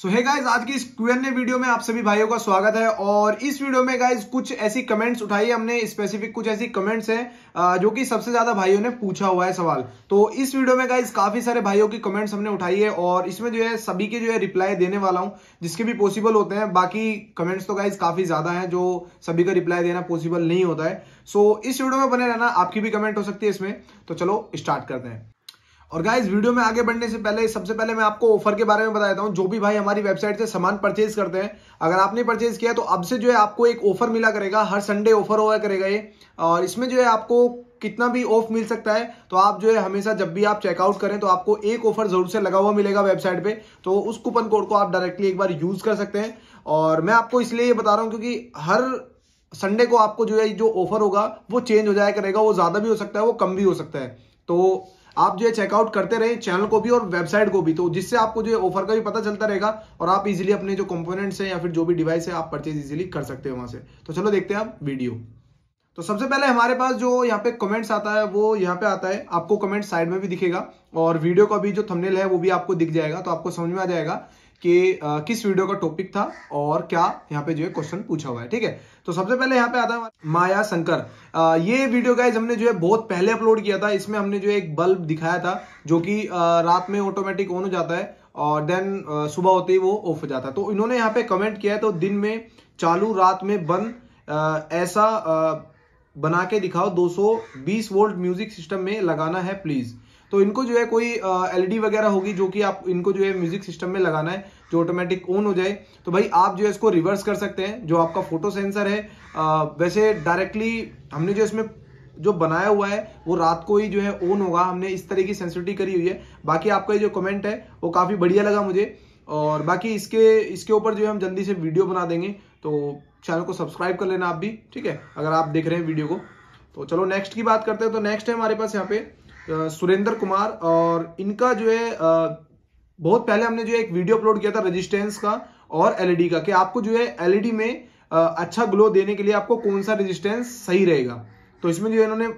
सो है गाइज आज की इस ए वीडियो में आप सभी भाइयों का स्वागत है और इस वीडियो में गाइज कुछ ऐसी कमेंट्स उठाई हमने स्पेसिफिक कुछ ऐसी कमेंट्स हैं जो कि सबसे ज्यादा भाइयों ने पूछा हुआ है सवाल तो इस वीडियो में गाइज काफी सारे भाइयों की कमेंट्स हमने उठाई है और इसमें जो है सभी के जो है रिप्लाई देने वाला हूँ जिसके भी पॉसिबल होते हैं बाकी कमेंट्स तो गाइज काफी ज्यादा है जो सभी का रिप्लाई देना पॉसिबल नहीं होता है सो इस वीडियो में बने रहना आपकी भी कमेंट हो सकती है इसमें तो चलो स्टार्ट करते हैं और गाइज वीडियो में आगे बढ़ने से पहले सबसे पहले मैं आपको ऑफर के बारे में बता देता हूँ जो भी भाई हमारी वेबसाइट से सामान परचेज करते हैं अगर आपने परचेज किया तो अब से जो है आपको एक ऑफर मिला करेगा हर संडे ऑफर हुआ करेगा ये और इसमें जो है आपको कितना भी ऑफ मिल सकता है तो आप जो है हमेशा जब भी आप चेकआउट करें तो आपको एक ऑफर जरूर से लगा हुआ मिलेगा वेबसाइट पे तो उस कूपन कोड को आप डायरेक्टली एक बार यूज कर सकते हैं और मैं आपको इसलिए ये बता रहा हूँ क्योंकि हर संडे को आपको जो है जो ऑफर होगा वो चेंज हो जाया करेगा वो ज्यादा भी हो सकता है वो कम भी हो सकता है तो आप जो है चेकआउट करते रहे चैनल को भी और वेबसाइट को भी तो जिससे आपको जो है ऑफर का भी पता चलता रहेगा और आप इजीली अपने जो कंपोनेंट्स हैं या फिर जो भी डिवाइस है आप परचेज इजीली कर सकते हो वहां से तो चलो देखते हैं आप वीडियो तो सबसे पहले हमारे पास जो यहाँ पे कमेंट्स आता है वो यहाँ पे आता है आपको कमेंट साइड में भी दिखेगा और वीडियो का भी जो थंबनेल है वो भी आपको दिख जाएगा तो आपको समझ में आ जाएगा कि किस वीडियो का टॉपिक था और क्या यहाँ पे जो है क्वेश्चन पूछा हुआ है ठीक है तो सबसे पहले यहाँ पे आता है माया शंकर ये वीडियो गाइज हमने जो है बहुत पहले अपलोड किया था इसमें हमने जो है एक बल्ब दिखाया था जो कि रात में ऑटोमेटिक ऑन हो जाता है और देन सुबह होते ही वो ऑफ हो जाता है तो इन्होंने यहाँ पे कमेंट किया है तो दिन में चालू रात में बंद ऐसा बना के दिखाओ 220 वोल्ट म्यूजिक सिस्टम में लगाना है प्लीज़ तो इनको जो है कोई एलईडी e वगैरह होगी जो कि आप इनको जो है म्यूजिक सिस्टम में लगाना है जो ऑटोमेटिक ऑन हो जाए तो भाई आप जो है इसको रिवर्स कर सकते हैं जो आपका फोटो सेंसर है आ, वैसे डायरेक्टली हमने जो इसमें जो बनाया हुआ है वो रात को ही जो है ऑन होगा हमने इस तरह की सेंसिटिविटी करी हुई है बाकी आपका ये जो कमेंट है वो काफ़ी बढ़िया लगा मुझे और बाकी इसके इसके ऊपर जो है हम जल्दी से वीडियो बना देंगे तो चैनल को सब्सक्राइब कर लेना आप भी ठीक है अगर आप देख रहे हैं वीडियो को तो चलो नेक्स्ट की बात करते हैं तो नेक्स्ट है हमारे पास यहाँ पे सुरेंद्र कुमार और इनका जो है बहुत पहले हमने जो है एक वीडियो अपलोड किया था रेजिस्टेंस का और एलईडी का कि आपको जो है एलईडी में अच्छा ग्लो देने के लिए आपको कौन सा रेजिस्टेंस सही रहेगा तो इसमें जो है इन्होंने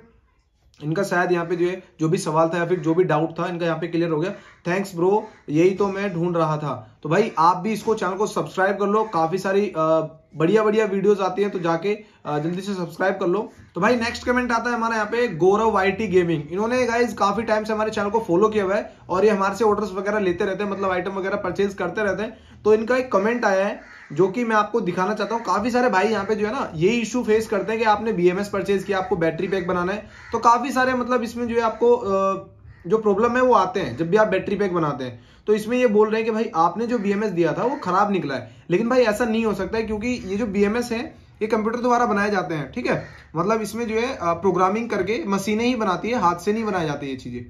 इनका शायद यहाँ पे जो है जो भी सवाल था या फिर जो भी डाउट था इनका यहाँ पे क्लियर हो गया थैंक्स ब्रो यही तो मैं ढूंढ रहा था तो भाई आप भी इसको चैनल को सब्सक्राइब कर लो काफी सारी आ, बढ़िया बढ़िया वीडियोस आती हैं तो जाके जल्दी से सब्सक्राइब कर लो तो भाई नेक्स्ट कमेंट आता है हमारे यहाँ पे गौरव वाईटी गेमिंग इन्होंने गाइज काफी टाइम से हमारे चैनल को फॉलो किया हुआ है और ये हमारे से ऑर्डर्स वगैरह लेते रहते हैं मतलब आइटम वगैरह परचेज करते रहते हैं तो इनका एक कमेंट आया है जो कि मैं आपको दिखाना चाहता हूँ काफी सारे भाई यहाँ पे जो है ना ये इशू फेस करते हैं कि आपने बी परचेज किया आपको बैटरी पैक बनाना है तो काफी सारे मतलब इसमें जो है आपको जो प्रॉब्लम है वो आते हैं जब भी आप बैटरी पैक बनाते हैं तो इसमें ये बोल रहे हैं कि भाई आपने जो बी दिया था वो खराब निकला है लेकिन भाई ऐसा नहीं हो सकता है क्योंकि ये जो बी है ये कंप्यूटर द्वारा बनाए जाते हैं ठीक है मतलब इसमें जो है प्रोग्रामिंग करके मशीनें ही बनाती है हाथ से नहीं बनाई जाती ये चीज़ें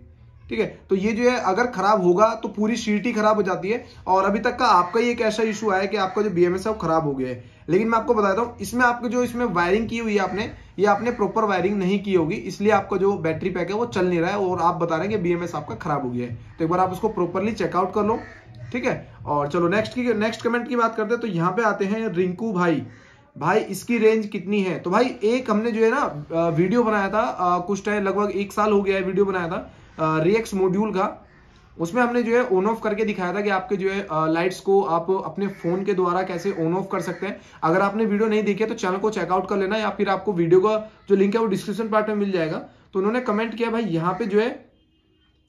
ठीक है तो ये जो है अगर खराब होगा तो पूरी शीट ही खराब हो जाती है और अभी तक का आपका ही एक ऐसा इशू आया कि आपका जो बी है वो खराब हो गया है लेकिन मैं आपको बताता हूँ इसमें आपको जो इसमें वायरिंग की हुई है आपने ये आपने प्रॉपर वायरिंग नहीं की होगी इसलिए आपका जो बैटरी पैक है वो चल नहीं रहा है और आप बता रहे हैं कि बी आपका खराब हो गया है तो एक बार आप उसको प्रॉपरली चेकआउट कर लो ठीक है और चलो नेक्स्ट की नेक्स्ट कमेंट की बात करते हैं तो यहाँ पे आते हैं रिंकू भाई भाई इसकी रेंज कितनी है तो भाई एक हमने जो है ना वीडियो बनाया था कुछ टाइम लगभग एक साल हो गया है वीडियो बनाया था रिएक्स मॉड्यूल का उसमें हमने जो है ऑन ऑफ करके दिखाया था कि आपके जो है लाइट्स को आप अपने फोन के द्वारा कैसे ऑन ऑफ कर सकते हैं अगर आपने वीडियो नहीं देखी है तो चैनल को चेकआउट कर लेना या फिर आपको वीडियो का जो लिंक है वो डिस्क्रिप्शन पार्ट में मिल जाएगा तो उन्होंने कमेंट किया भाई यहाँ पे जो है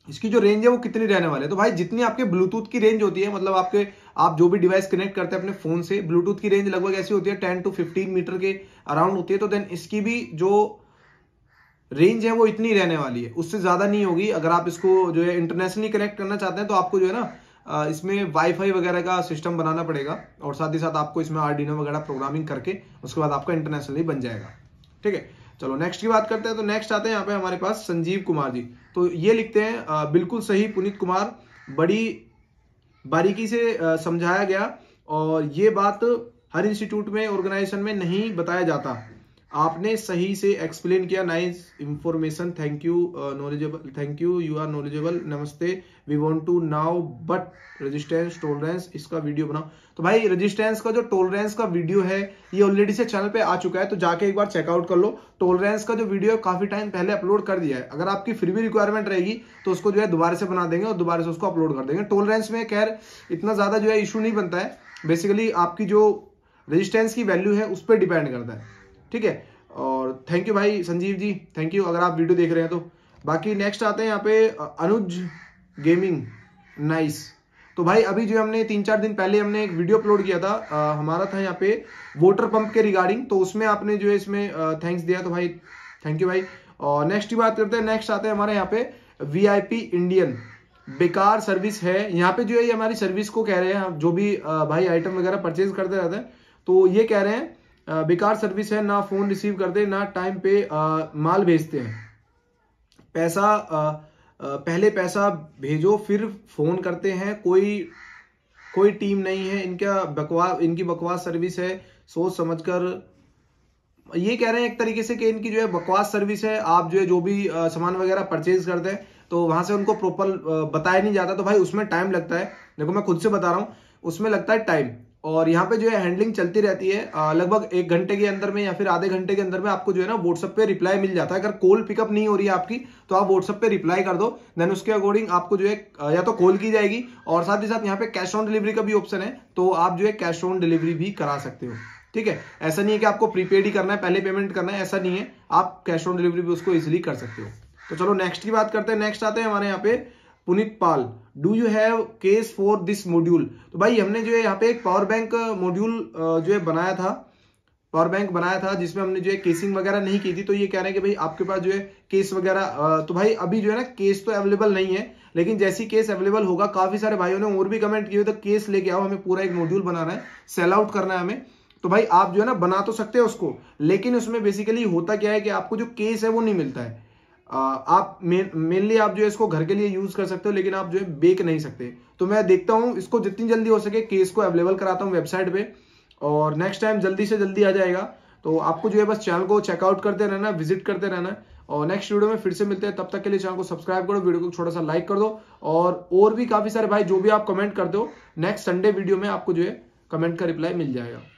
इसकी जो रेंज है वो कितनी रहने वाले तो भाई जितनी आपके ब्लूटूथ की रेंज होती है मतलब आपके आप जो भी डिवाइस कनेक्ट करते हैं अपने फोन से ब्लूटूथ की रेंज लगभग ऐसी होती है टेन टू फिफ्टीन मीटर के अराउंड होती है तो देन इसकी भी जो रेंज है वो इतनी रहने वाली है उससे ज़्यादा नहीं होगी अगर आप इसको जो है इंटरनेशनली कनेक्ट करना चाहते हैं तो आपको जो है ना इसमें वाईफाई वगैरह का सिस्टम बनाना पड़ेगा और साथ ही साथ आपको इसमें आर वगैरह प्रोग्रामिंग करके उसके बाद आपका इंटरनेशनली बन जाएगा ठीक है चलो नेक्स्ट की बात करते हैं तो नेक्स्ट आते हैं यहाँ पे हमारे पास संजीव कुमार जी तो ये लिखते हैं बिल्कुल सही पुनीत कुमार बड़ी बारीकी से समझाया गया और ये बात हर इंस्टीट्यूट में ऑर्गेनाइजेशन में नहीं बताया जाता आपने सही से एक्सप्लेन किया nice information thank you knowledgeable thank you you are knowledgeable नमस्ते we want to know but resistance tolerance इसका वीडियो बनाओ तो भाई रेजिस्टेंस का जो टोलरेंस का वीडियो है ये ऑलरेडी से चैनल पे आ चुका है तो जाके एक बार चेकआउट कर लो टोलरेंस का जो वीडियो है काफी टाइम पहले अपलोड कर दिया है अगर आपकी फिर भी रिक्वायरमेंट रहेगी तो उसको जो है दोबारा से बना देंगे और दोबारा से उसको अपलोड कर देंगे टोलरेंस में खैर इतना ज्यादा जो है इशू नहीं बनता है बेसिकली आपकी जो रेजिस्टेंस की वैल्यू है उस पर डिपेंड करता है ठीक है और थैंक यू भाई संजीव जी थैंक यू अगर आप वीडियो देख रहे हैं तो बाकी नेक्स्ट आते हैं यहाँ पे अनुज गेमिंग नाइस तो भाई अभी जो हमने तीन चार दिन पहले हमने एक वीडियो अपलोड किया था आ, हमारा था यहाँ पे वोटर पंप के रिगार्डिंग तो उसमें आपने जो है इसमें थैंक्स दिया तो भाई थैंक यू भाई और नेक्स्ट की बात करते हैं नेक्स्ट आते हैं हमारे यहाँ पे वीआईपी इंडियन बेकार सर्विस है यहाँ पे जो है ये हमारी सर्विस को कह रहे हैं जो भी भाई आइटम वगैरह परचेज करते रहते हैं तो ये कह रहे हैं बेकार सर्विस है ना फ़ोन रिसीव करते ना टाइम पे आ, माल भेजते हैं पैसा आ, आ, पहले पैसा भेजो फिर फ़ोन करते हैं कोई कोई टीम नहीं है इनका बकवास इनकी बकवास सर्विस है सोच समझकर ये कह रहे हैं एक तरीके से कि इनकी जो है बकवास सर्विस है आप जो है जो भी सामान वगैरह परचेज करते हैं तो वहां से उनको प्रॉपर बताया नहीं जाता तो भाई उसमें टाइम लगता है देखो मैं खुद से बता रहा हूँ उसमें लगता है टाइम और यहाँ पे जो है हैंडलिंग चलती रहती है लगभग एक घंटे के अंदर में या फिर आधे घंटे के अंदर में आपको जो है ना व्हाट्सअप पे रिप्लाई मिल जाता है अगर कॉल पिकअप नहीं हो रही है आपकी तो आप व्हाट्सएप पे रिप्लाई कर दो देन उसके अकॉर्डिंग आपको जो है या तो कॉल की जाएगी और साथ ही साथ यहाँ पे कैश ऑन डिलीवरी का भी ऑप्शन है तो आप जो है कैश ऑन डिलीवरी भी करा सकते हो ठीक है ऐसा नहीं है कि आपको प्रीपेड ही करना है पहले पेमेंट करना है ऐसा नहीं है आप कैश ऑन डिलीवरी भी उसको ईजिली कर सकते हो तो चलो नेक्स्ट की बात करते हैं नेक्स्ट आते हैं हमारे यहाँ पे Punit Pal do you have case for this module तो भाई हमने जो है यहाँ पे एक पावर बैंक मॉड्यूल जो है बनाया था पावर बैंक बनाया था जिसमें हमने जो है केसिंग वगैरह नहीं की थी तो ये कह रहे हैं कि भाई आपके पास जो है केस वगैरह uh, तो भाई अभी जो है ना केस तो अवेलेबल नहीं है लेकिन जैसी केस अवेलेबल होगा काफी सारे भाइयों ने और भी कमेंट किए तो केस लेके आओ हमें पूरा एक मॉड्यूल बनाना है सेल आउट करना है हमें तो भाई आप जो है ना बना तो सकते हैं उसको लेकिन उसमें बेसिकली होता क्या है कि आपको जो केस है वो नहीं मिलता है आप मेनली आप जो है इसको घर के लिए यूज कर सकते हो लेकिन आप जो है बेच नहीं सकते तो मैं देखता हूँ इसको जितनी जल्दी हो सके केस को अवेलेबल कराता हूँ वेबसाइट पे और नेक्स्ट टाइम जल्दी से जल्दी आ जाएगा तो आपको जो है बस चैनल को चेकआउट करते रहना विजिट करते रहना और नेक्स्ट वीडियो में फिर से मिलते हैं तब तक के लिए चैनल को सब्सक्राइब करो वीडियो को छोटा सा लाइक कर दो और और भी काफी सारे भाई जो भी आप कमेंट कर दो नेक्स्ट संडे वीडियो में आपको जो है कमेंट का रिप्लाई मिल जाएगा